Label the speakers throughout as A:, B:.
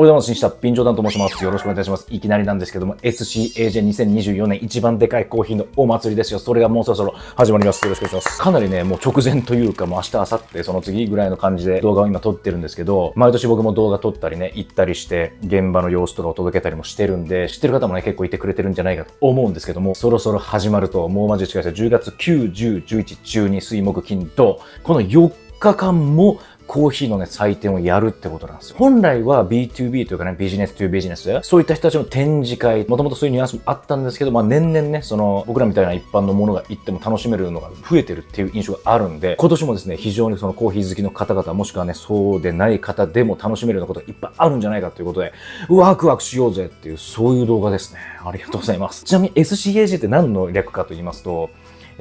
A: おはようございます。ジョーダンと申します。よろしくお願いいたします。いきなりなんですけども、SCAJ2024 年一番でかいコーヒーのお祭りですよ。それがもうそろそろ始まります。よろしくお願いします。かなりね、もう直前というか、もう明日、明後日、その次ぐらいの感じで動画を今撮ってるんですけど、毎年僕も動画撮ったりね、行ったりして、現場の様子とかを届けたりもしてるんで、知ってる方もね、結構いてくれてるんじゃないかと思うんですけども、そろそろ始まると、もうマジで近いですよ。10月9、10、11、12、水木、金、土、この4日間もコーヒーのね、採点をやるってことなんですよ。本来は B2B というかね、ビジネスというビジネス、そういった人たちの展示会、もともとそういうニュアンスもあったんですけど、まあ年々ね、その僕らみたいな一般のものが行っても楽しめるのが増えてるっていう印象があるんで、今年もですね、非常にそのコーヒー好きの方々、もしくはね、そうでない方でも楽しめるようなことがいっぱいあるんじゃないかということで、ワクワクしようぜっていう、そういう動画ですね。ありがとうございます。ちなみに SCAG って何の略かと言いますと、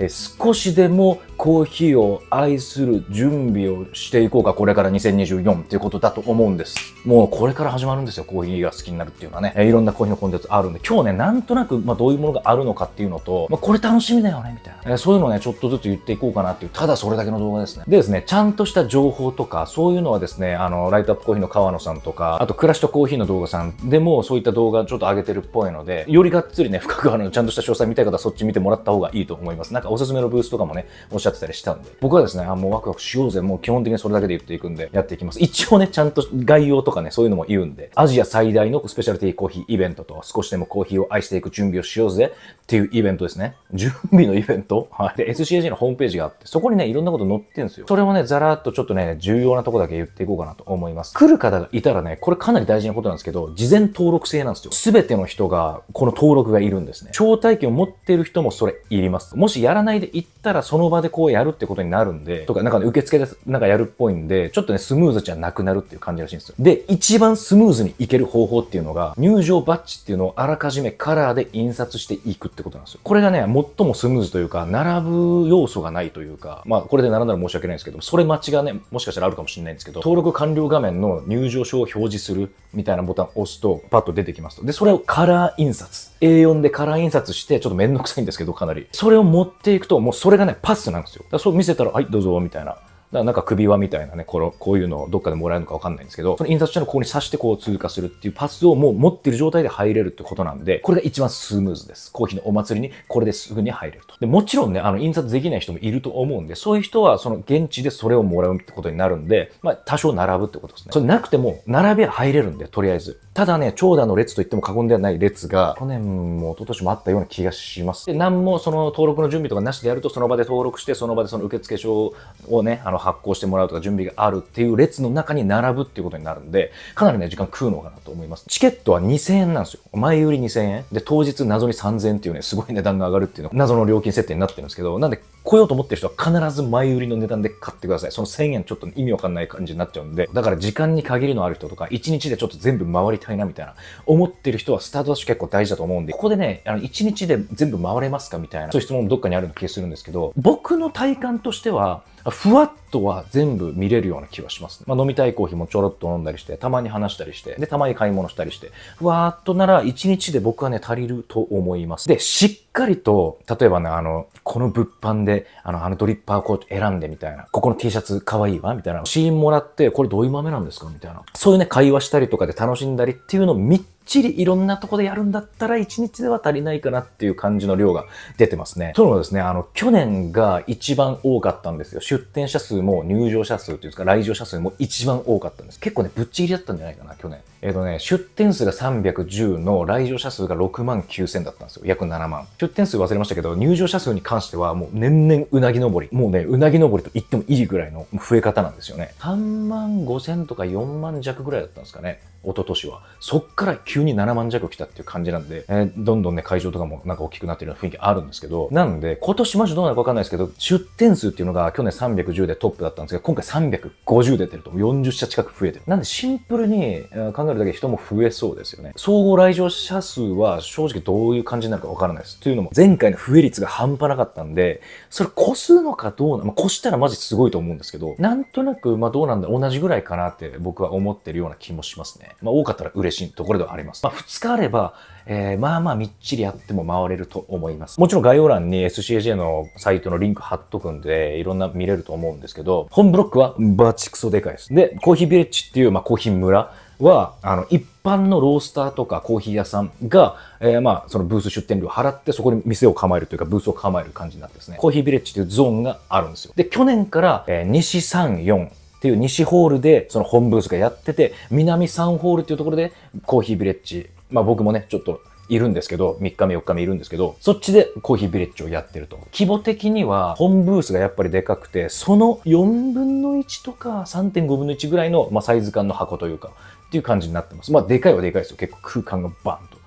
A: 少しでもコーヒーを愛する準備をしていこうか、これから2024っていうことだと思うんです。もうこれから始まるんですよ、コーヒーが好きになるっていうのはね。えいろんなコーヒーのコンテンツあるんで、今日ね、なんとなく、まあ、どういうものがあるのかっていうのと、まあ、これ楽しみだよね、みたいな、えそういうのをね、ちょっとずつ言っていこうかなっていう、ただそれだけの動画ですね。でですね、ちゃんとした情報とか、そういうのはですね、あの、ライトアップコーヒーの川野さんとか、あと、暮らしとコーヒーの動画さんでも、そういった動画ちょっと上げてるっぽいので、よりがっつりね、深くあの、ちゃんとした詳細見たい方はそっち見てもらった方がいいと思います。なんかおすすめのブースとかもね、おっしゃってたりしたんで、僕はですね、あ、もうワクワクしようぜ、もう基本的にそれだけで言っていくんで、やっていきます。一応ね、ちゃんと概要とかね、そういうのも言うんで、アジア最大のスペシャルティーコーヒーイベントと、少しでもコーヒーを愛していく準備をしようぜっていうイベントですね。準備のイベントはい。で、SCAG のホームページがあって、そこにね、いろんなこと載ってるんですよ。それをね、ざらっとちょっとね、重要なとこだけ言っていこうかなと思います。来る方がいたらね、これかなり大事なことなんですけど、事前登録制なんですよ。すべての人が、この登録がいるんですね。招待券を持ってる人もそれいります。もしやららないで行ったらその場でこうやるってことになるんで、とか、なんか、ね、受付でなんかやるっぽいんで、ちょっとね、スムーズじゃなくなるっていう感じらしいんですよ。で、一番スムーズに行ける方法っていうのが、入場バッジっていうのをあらかじめカラーで印刷していくってことなんですよ。これがね、最もスムーズというか、並ぶ要素がないというか、まあ、これで並んだら申し訳ないんですけど、それ待ちがね、もしかしたらあるかもしれないんですけど、登録完了画面の入場証を表示するみたいなボタンを押すと、パッと出てきますと。で、それをカラー印刷。A4 でカラー印刷して、ちょっとめんどくさいんですけど、かなり。それを持ってっていくと、もうそれがね、パスなんですよ。だからそう見せたら、はい、どうぞ、みたいな。だからなんか首輪みたいなね、このこういうのをどっかでもらえるのかわかんないんですけど、その印刷所のここに刺してこう通過するっていうパスをもう持ってる状態で入れるってことなんで、これが一番スムーズです。コーヒーのお祭りにこれですぐに入れると。で、もちろんね、あの印刷できない人もいると思うんで、そういう人はその現地でそれをもらうってことになるんで、まあ多少並ぶってことですね。それなくても、並べ入れるんで、とりあえず。ただね、長蛇の列といっても過言ではない列が、去年も一昨年もあったような気がします。で、何もその登録の準備とかなしでやると、その場で登録して、その場でその受付書をね、あの発行してもらうとか準備があるっていう列の中に並ぶっていうことになるんで、かなりね、時間食うのかなと思います。チケットは2000円なんですよ。前売り2000円。で、当日謎に3000円っていうね、すごい値段が上がるっていうの謎の料金設定になってるんですけど、なんで来ようと思ってる人は必ず前売りの値段で買ってください。その1000円ちょっと意味わかんない感じになっちゃうんで、だから時間に限りのある人とか、1日でちょっと全部回りたいなみたいな、思ってる人はスタートダッシュ結構大事だと思うんで、ここでね、あの1日で全部回れますかみたいな、そういう質問どっかにあるような気がするんですけど、僕の体感としては、ふわっとは全部見れるような気はします、ね、まあ、飲みたいコーヒーもちょろっと飲んだりして、たまに話したりして、で、たまに買い物したりして、ふわっとなら1日で僕はね、足りると思います。で、しっっかりと、例えばね、あの、この物販で、あの、あのドリッパーコート選んでみたいな、ここの T シャツ可愛いわ、みたいな、シーンもらって、これどういう豆なんですかみたいな。そういうね、会話したりとかで楽しんだりっていうのを見ちりいろんなとこでやるんだったら1日では足りないかなっていう感じの量が出てますね。というのはですね、あの、去年が一番多かったんですよ。出店者数も入場者数というか来場者数も一番多かったんです。結構ね、ぶっちぎりだったんじゃないかな、去年。えっ、ー、とね、出店数が310の来場者数が6万9000だったんですよ。約7万。出店数忘れましたけど、入場者数に関してはもう年々うなぎ登り。もうね、うなぎ登りと言ってもいいぐらいの増え方なんですよね。3万5000とか4万弱ぐらいだったんですかね。一昨年は。そっから急急に7万弱来たっていう感じなんで、えー、どんどんね、会場とかもなんか大きくなってるような雰囲気あるんですけど、なんで、今年マジどうなるかわかんないですけど、出店数っていうのが去年310でトップだったんですけど、今回350出てると、40社近く増えてる。なんで、シンプルに考えるだけ人も増えそうですよね。総合来場者数は正直どういう感じになるかわからないです。というのも、前回の増え率が半端なかったんで、それ越すのかどうな、まあ、越したらマジすごいと思うんですけど、なんとなく、まあどうなんだ、同じぐらいかなって僕は思ってるような気もしますね。まあ多かったら嬉しいところではあります。ます。まあ、2日あれば、えー、まあまあみっちりやっても回れると思います。もちろん概要欄に SCAJ のサイトのリンク貼っとくんで、いろんな見れると思うんですけど、本ブロックはバチクソでかいです。で、コーヒービレッジっていう、まあ、コーヒー村は、あの、一般のロースターとかコーヒー屋さんが、えー、まあ、そのブース出店料払って、そこに店を構えるというか、ブースを構える感じになってですね、コーヒービレッジというゾーンがあるんですよ。で、去年から、えー、西3、4、っていう西ホールでその本ブースがやってて、南3ホールっていうところでコーヒービレッジ、まあ僕もね、ちょっといるんですけど、3日目4日目いるんですけど、そっちでコーヒービレッジをやってると。規模的には本ブースがやっぱりでかくて、その4分の1とか3.5分の1ぐらいの、まあ、サイズ感の箱というか、っていう感じになってます。まあでかいはでかいですよ。結構空間がバンと。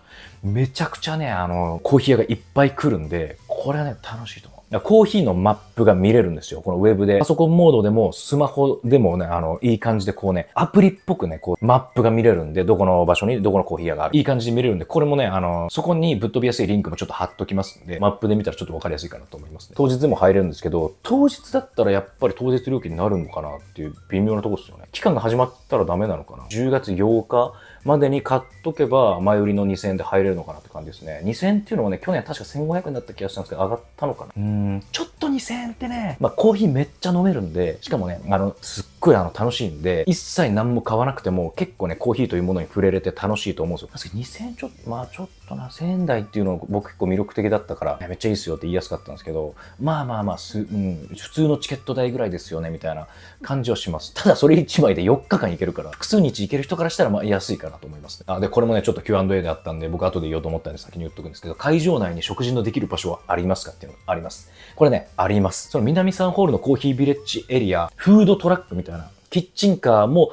A: めちゃくちゃね、あの、コーヒー屋がいっぱい来るんで、これはね、楽しいとコーヒーのマップが見れるんですよ。このウェブで。パソコンモードでも、スマホでもね、あの、いい感じでこうね、アプリっぽくね、こう、マップが見れるんで、どこの場所にどこのコーヒー屋がある。いい感じで見れるんで、これもね、あの、そこにぶっ飛びやすいリンクもちょっと貼っときますんで、マップで見たらちょっとわかりやすいかなと思いますね。当日でも入れるんですけど、当日だったらやっぱり当日料金になるのかなっていう微妙なとこですよね。期間が始まったらダメなのかな ?10 月8日までに買っとけば、前売りの2000円で入れるのかなって感じですね。2000円っていうのはね、去年確か1500円だった気がしたんですけど、上がったのかな。うん、ちょっと2000円ってね、まあ、コーヒーめっちゃ飲めるんで、しかもね、あの、すっごいあの、楽しいんで、一切何も買わなくても、結構ね、コーヒーというものに触れれて楽しいと思うんですよ。確かに2000円ちょっと、まあちょっとな、1000円台っていうの僕結構魅力的だったから、めっちゃいいっすよって言いやすかったんですけど、まあまあまあ、す、うん、普通のチケット代ぐらいですよね、みたいな感じはします。ただそれ1枚で4日間いけるから、複数日いける人からしたら、まあ安いから、なと思います、ね、あで、これもね、ちょっと Q&A であったんで、僕後で言おうと思ったんで先に言っとくんですけど、会場内に食事のできる場所はありますかっていうのがあります。これね、あります。その南三ホールのコーヒービレッジエリア、フードトラックみたいなキッチンカーも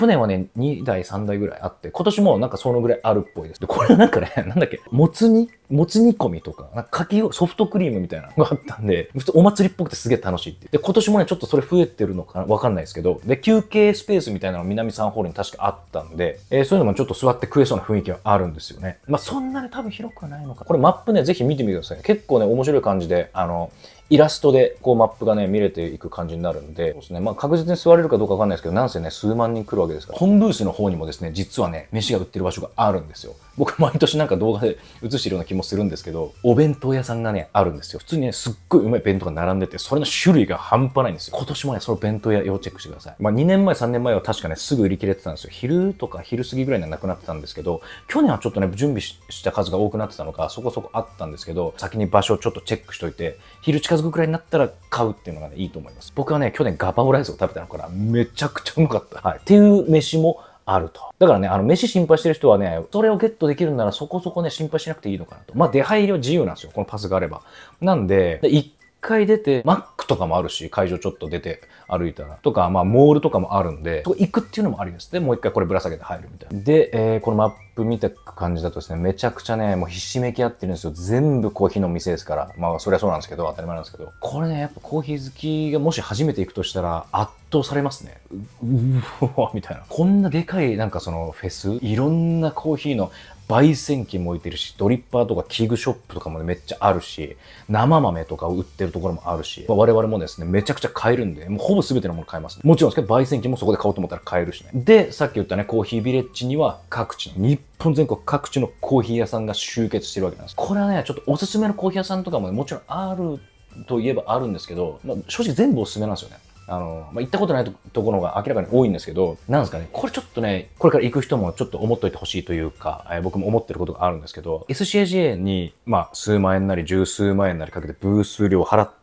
A: 去年はね、2台、3台ぐらいあって、今年もなんかそのぐらいあるっぽいです。で、これなんかね、なんだっけ、もつ煮もつ煮込みとか、なんかかきソフトクリームみたいなのがあったんで、普通お祭りっぽくてすげえ楽しいってで、今年もね、ちょっとそれ増えてるのかわかんないですけど、で、休憩スペースみたいなの南三ホールに確かあったんで、えー、そういうのもちょっと座って食えそうな雰囲気はあるんですよね。まあ、そんなに多分広くはないのか。これマップね、ぜひ見てみてください。結構ね、面白い感じで、あの、イラストでこうマップがね見れていく感じになるんでそうですねまあ確実に座れるかどうかわかんないですけどなんせね数万人来るわけですから本ブースの方にもですね実はね飯が売ってる場所があるんですよ僕毎年なんか動画で映してるような気もするんですけど、お弁当屋さんがね、あるんですよ。普通にね、すっごいうまい弁当が並んでて、それの種類が半端ないんですよ。今年もね、その弁当屋要チェックしてください。まあ2年前、3年前は確かね、すぐ売り切れてたんですよ。昼とか昼過ぎぐらいにはなくなってたんですけど、去年はちょっとね、準備した数が多くなってたのか、そこそこあったんですけど、先に場所をちょっとチェックしといて、昼近づくくらいになったら買うっていうのがね、いいと思います。僕はね、去年ガパオライスを食べたのから、めちゃくちゃうまかった。はい。っていう飯も、あると。だからね、あの、飯心配してる人はね、それをゲットできるならそこそこね、心配しなくていいのかなと。まあ、出入りは自由なんですよ。このパスがあれば。なんで、で1回出て、マックとかもあるし、会場ちょっと出て歩いたら、とか、まあ、モールとかもあるんで、そこ行くっていうのもありです。で、もう一回これぶら下げて入るみたいな。で、えー、このマップ見た感じだとですね、めちゃくちゃね、もうひしめき合ってるんですよ。全部コーヒーの店ですから。まあ、そりゃそうなんですけど、当たり前なんですけど。これね、やっぱコーヒー好きがもし初めて行くとしたら、圧倒されますね。う、うわ、みたいな。こんなでかい、なんかそのフェス、いろんなコーヒーの焙煎機も置いてるし、ドリッパーとか器具ショップとかも、ね、めっちゃあるし、生豆とかを売ってるところもあるし、ま我々もですね、めちゃくちゃ買えるんで、もうほぼ全てのもの買えます、ね。もちろんですけど、焙煎機もそこで買おうと思ったら買えるしね。で、さっき言ったね、コーヒービレッジには各地の、日本全国各地のコーヒー屋さんが集結してるわけなんです。これはね、ちょっとおすすめのコーヒー屋さんとかも、ね、もちろんあるといえばあるんですけど、まあ、正直全部おすすめなんですよね。あの、まあ、行ったことないところが明らかに多いんですけど、なんですかね、これちょっとね、これから行く人もちょっと思っといてほしいというか、えー、僕も思ってることがあるんですけど、SCAGA に、まあ、数万円なり十数万円なりかけてブース料を払って、、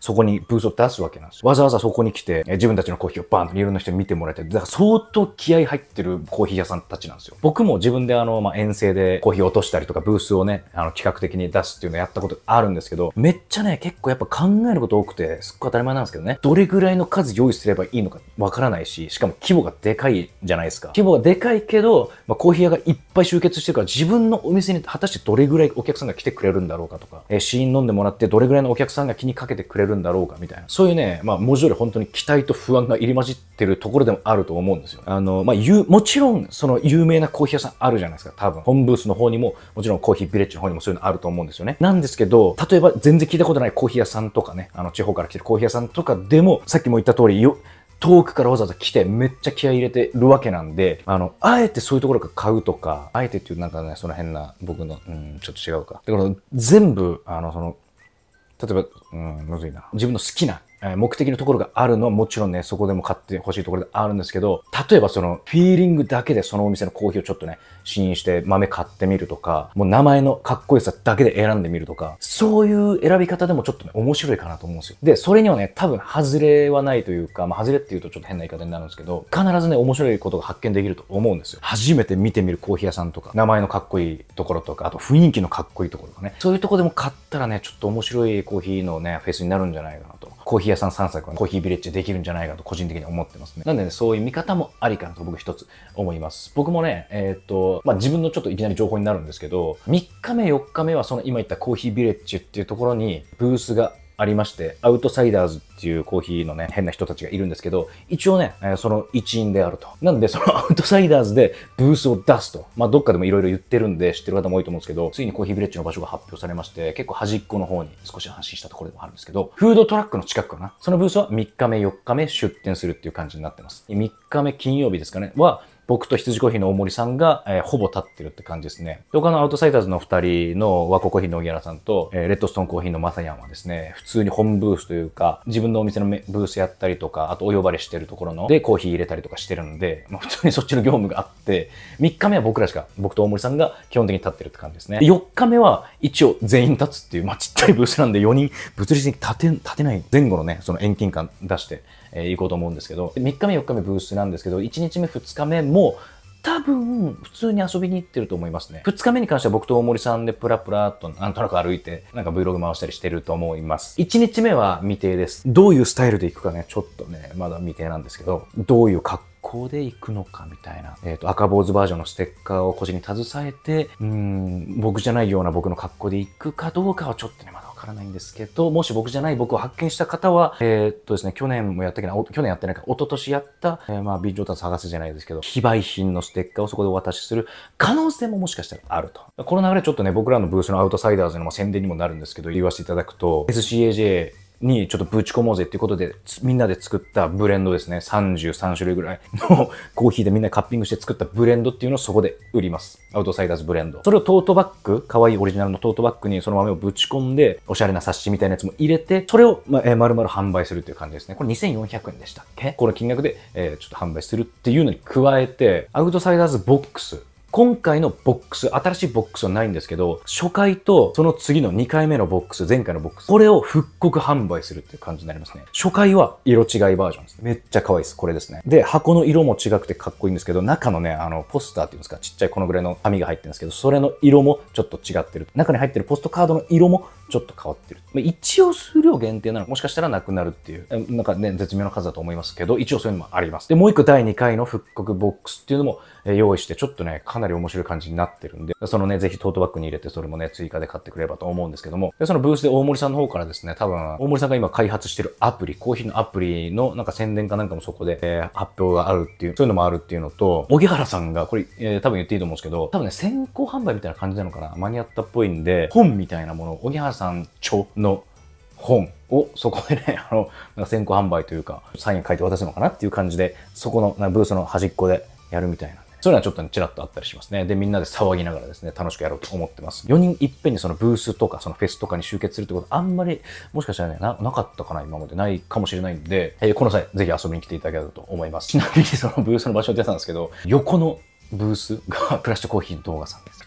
A: そこにブースを出すわけなんですよ。わざわざそこに来て、自分たちのコーヒーをバンといろんな人に見てもらえて、だから相当気合入ってるコーヒー屋さんたちなんですよ。僕も自分であの、まあ、遠征でコーヒーを落としたりとか、ブースをね、あの、企画的に出すっていうのをやったことあるんですけど、めっちゃね、結構やっぱ考えること多くて、すっごい当たり前なんですけどね、どれぐらいの数用意すればいいのかわからないし、しかも規模がでかいじゃないですか。規模がでかいけど、まあ、コーヒー屋がいっぱい集結してるから、自分のお店に果たしてどれぐらいお客さんが来てくれるんだろうかとか、えー、試飲飲んでもらってどれぐらいのお客さんが気にかけてくれるんだろうかみたいな、そういうね、まあ、文字より本当に期待と不安が入り混じってるところでもあると思うんですよ。あの、まあ、ゆ、もちろん、その有名なコーヒー屋さんあるじゃないですか、多分。本ブースの方にも、もちろんコーヒービレッジの方にもそういうのあると思うんですよね。なんですけど、例えば全然聞いたことないコーヒー屋さんとかね、あの、地方から来てるコーヒー屋さんとかでも、さっきも言った通り、よ、遠くからわざわざ来てめっちゃ気合い入れてるわけなんで、あの、あえてそういうところから買うとか、あえてっていうなんかね、その変な僕の、うん、ちょっと違うか。だから全部、あの、その、例えば、うん、むずいな。自分の好きな目的のところがあるのはもちろんね、そこでも買ってほしいところであるんですけど、例えばそのフィーリングだけでそのお店のコーヒーをちょっとね、試飲して豆買ってみるとか、もう名前のかっこよさだけで選んでみるとか、そういう選び方でもちょっとね、面白いかなと思うんですよ。で、それにはね、多分外れはないというか、まあ外れっていうとちょっと変な言い方になるんですけど、必ずね、面白いことが発見できると思うんですよ。初めて見てみるコーヒー屋さんとか、名前のかっこいいところとか、あと雰囲気のかっこいいところとかね、そういうとこでも買ったらね、ちょっと面白いコーヒーのね、フェスになるんじゃないかなと。コーヒー屋さん散策はコーヒービレッジできるんじゃないかと個人的に思ってますね。なんでね、そういう見方もありかなと僕一つ思います。僕もね、えー、っと、まあ、自分のちょっといきなり情報になるんですけど、3日目4日目はその今言ったコーヒービレッジっていうところにブースがありまして、アウトサイダーズっていうコーヒーのね、変な人たちがいるんですけど、一応ね、えその一員であると。なんで、その アウトサイダーズでブースを出すと。まあ、どっかでもいろいろ言ってるんで、知ってる方も多いと思うんですけど、ついにコーヒービレッジの場所が発表されまして、結構端っこの方に少し安心したところでもあるんですけど、フードトラックの近くかな。そのブースは3日目、4日目出店するっていう感じになってます。3日目金曜日ですかね、は、僕と羊コーヒーの大森さんが、えー、ほぼ立ってるって感じですね。他のアウトサイターズの2人の和ココーヒーの荻原さんと、えー、レッドストーンコーヒーのマサヤンはですね、普通に本ブースというか、自分のお店のブースやったりとか、あとお呼ばれしてるところのでコーヒー入れたりとかしてるので、まあ、普通にそっちの業務があって、3日目は僕らしか、僕と大森さんが基本的に立ってるって感じですね。4日目は一応全員立つっていう、まあ、ちっちゃいブースなんで4人物理的に立て立てない前後のね、その遠近感出して、えー、行こうと思うんですけど、3日目、4日目ブースなんですけど、1日目、2日目も、多分、普通に遊びに行ってると思いますね。2日目に関しては僕と大森さんでプラプラっとなんとなく歩いて、なんか Vlog 回したりしてると思います。1日目は未定です。どういうスタイルで行くかね、ちょっとね、まだ未定なんですけど、どういう格好で行くのかみたいな、えっ、ー、と、赤坊主バージョンのステッカーを腰に携えて、うん、僕じゃないような僕の格好で行くかどうかはちょっとね、まだからないんですけど、もし僕じゃない僕を発見した方は、えー、っとですね、去年もやったけど、去年やってないか、一昨年やった、えー、まあ、ビーョータ探すじゃないですけど、非売品のステッカーをそこでお渡しする可能性ももしかしたらあると。この流れちょっとね、僕らのブースのアウトサイダーズの宣伝にもなるんですけど、言わせていただくと、SCAJ にちょっとぶち込もうぜっていうことで、みんなで作ったブレンドですね。33種類ぐらいの コーヒーでみんなカッピングして作ったブレンドっていうのをそこで売ります。アウトサイダーズブレンド。それをトートバッグ、可愛いオリジナルのトートバッグにその豆をぶち込んで、おしゃれな冊子みたいなやつも入れて、それを、まえー、丸々販売するっていう感じですね。これ2400円でしたっけこの金額で、えー、ちょっと販売するっていうのに加えて、アウトサイダーズボックス今回のボックス、新しいボックスはないんですけど、初回とその次の2回目のボックス、前回のボックス、これを復刻販売するっていう感じになりますね。初回は色違いバージョンです。めっちゃ可愛いです。これですね。で、箱の色も違くてかっこいいんですけど、中のね、あの、ポスターっていうんですか、ちっちゃいこのぐらいの紙が入ってるんですけど、それの色もちょっと違ってる。中に入ってるポストカードの色もちょっと変わってる。まあ、一応数量限定なのもしかしたらなくなるっていう、なんかね、絶妙な数だと思いますけど、一応そういうのもあります。で、もう一個第2回の復刻ボックスっていうのも用意して、ちょっとね、かなり面白い感じになってるんで、そのね、ぜひトートバッグに入れて、それもね、追加で買ってくれればと思うんですけども、でそのブースで大森さんの方からですね、多分、大森さんが今開発してるアプリ、コーヒーのアプリのなんか宣伝かなんかもそこで、えー、発表があるっていう、そういうのもあるっていうのと、荻原さんが、これ、えー、多分言っていいと思うんですけど、多分ね、先行販売みたいな感じなのかな、間に合ったっぽいんで、本みたいなものを、木原さんさん著の本をそこでね、あの、先行販売というか、サイン書いて渡すのかなっていう感じで、そこのブースの端っこでやるみたいなね、そういうのはちょっとね、ちらっとあったりしますね。で、みんなで騒ぎながらですね、楽しくやろうと思ってます。4人いっぺんにそのブースとか、そのフェスとかに集結するってこと、あんまり、もしかしたらねな、なかったかな、今までないかもしれないんで、えー、この際、ぜひ遊びに来ていただければと思います。ちなみにそのブースの場所出たんですけど、横のブースが プラスチックコーヒーの動画さんです。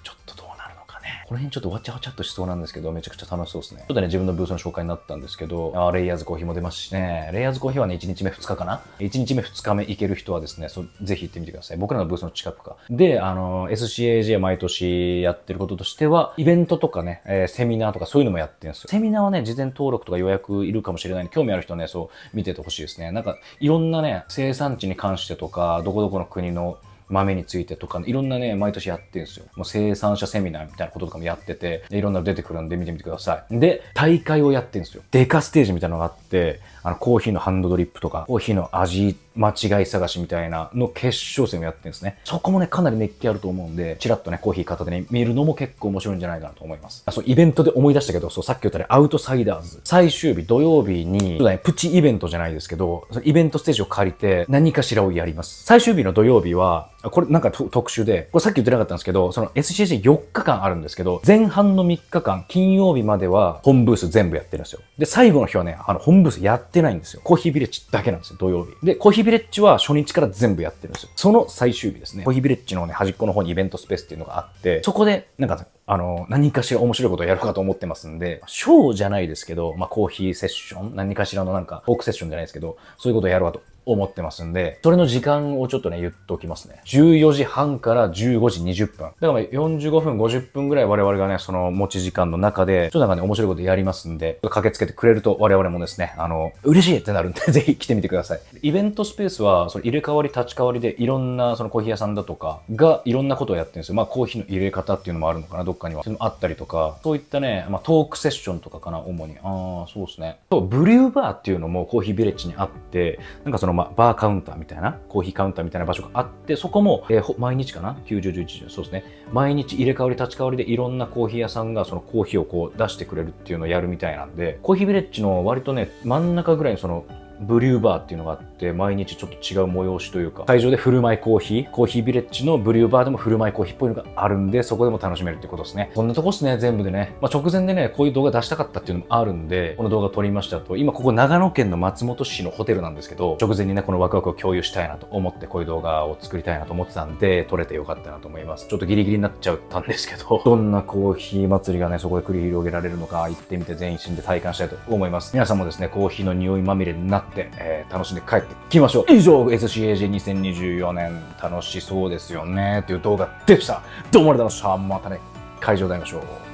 A: この辺ちょっとわちゃわちゃっとしそうなんですけど、めちゃくちゃ楽しそうですね。ちょっとね、自分のブースの紹介になったんですけど、あレイヤーズコーヒーも出ますしね、レイヤーズコーヒーはね、1日目2日かな ?1 日目2日目行ける人はですね、そぜひ行ってみてください。僕らのブースの近くか。で、あの、SCAG は毎年やってることとしては、イベントとかね、えー、セミナーとかそういうのもやってるんですよ。セミナーはね、事前登録とか予約いるかもしれないんで、興味ある人はね、そう見ててほしいですね。なんか、いろんなね、生産地に関してとか、どこどこの国の豆についてとか、いろんなね、毎年やってるんですよ。もう生産者セミナーみたいなこととかもやってて、いろんなの出てくるんで見てみてください。で、大会をやってるんですよ。デカステージみたいなのがあって、あの、コーヒーのハンドドリップとか、コーヒーの味間違い探しみたいなの決勝戦をやってるんですね。そこもね、かなり熱気あると思うんで、ちらっとね、コーヒー片手に見るのも結構面白いんじゃないかなと思います。あ、そう、イベントで思い出したけど、そう、さっき言ったね、アウトサイダーズ。最終日、土曜日に、そうだね、プチイベントじゃないですけど、イベントステージを借りて、何かしらをやります。最終日の土曜日は、これなんか特殊で、これさっき言ってなかったんですけど、その SCC4 日間あるんですけど、前半の3日間、金曜日までは本ブース全部やってるんですよ。で、最後の日はね、あの、本ブースやってないんですよ。コーヒービレッジだけなんですよ、土曜日。で、コーヒビレッジは初日から全部やってるんですよ。その最終日ですね。コヒビレッジのね、端っこの方にイベントスペースっていうのがあって、そこで、なんか、あの、何かしら面白いことをやるかと思ってますんで、ショーじゃないですけど、まあ、コーヒーセッション、何かしらのなんか、トークセッションじゃないですけど、そういうことをやろうと思ってますんで、それの時間をちょっとね、言っておきますね。14時半から15時20分。だから45分、50分ぐらい我々がね、その持ち時間の中で、ちょっとなんかね、面白いことやりますんで、駆けつけてくれると我々もですね、あの、嬉しいってなるんで ぜひ来てみてください。イベントスペースは、その入れ替わり、立ち替わりで、いろんなそのコーヒー屋さんだとかが、いろんなことをやってるんですよ。まあ、コーヒーの入れ方っていうのもあるのかな、どっかには。そういうのあったりとか、そういったね、まあ、トークセッションとかかな、主に。ああ、そうですね。う、ブリューバーっていうのもコーヒービレッジにあって、なんかそのの、ま、バーカウンターみたいな、コーヒーカウンターみたいな場所があって、そこも、えー、毎日かな ?90、11、そうですね。毎日入れ替わり立ち替わりでいろんなコーヒー屋さんがそのコーヒーをこう出してくれるっていうのをやるみたいなんで、コーヒービレッジの割とね、真ん中ぐらいにそのブリューバーっていうのがあって、毎日ちょっと違う催しというか、会場で振る舞いコーヒー、コーヒービレッジのブリューバーでも振る舞いコーヒーっぽいのがあるんで、そこでも楽しめるってことですね。そんなとこっすね、全部でね。まあ、直前でね、こういう動画出したかったっていうのもあるんで、この動画撮りましたと、今ここ長野県の松本市のホテルなんですけど、直前にね、このワクワクを共有したいなと思って、こういう動画を作りたいなと思ってたんで、撮れてよかったなと思います。ちょっとギリギリになっちゃったんですけど、どんなコーヒー祭りがね、そこで繰り広げられるのか、行ってみて全員んで体感したいと思います。皆さんもですね、コーヒーの匂いまみれになって、えー、楽しんで帰ってきましょう。以上、s c a g 2 0 2 4年楽しそうですよねという動画でした。どうもありがとうございました。またね、会場で会いましょう。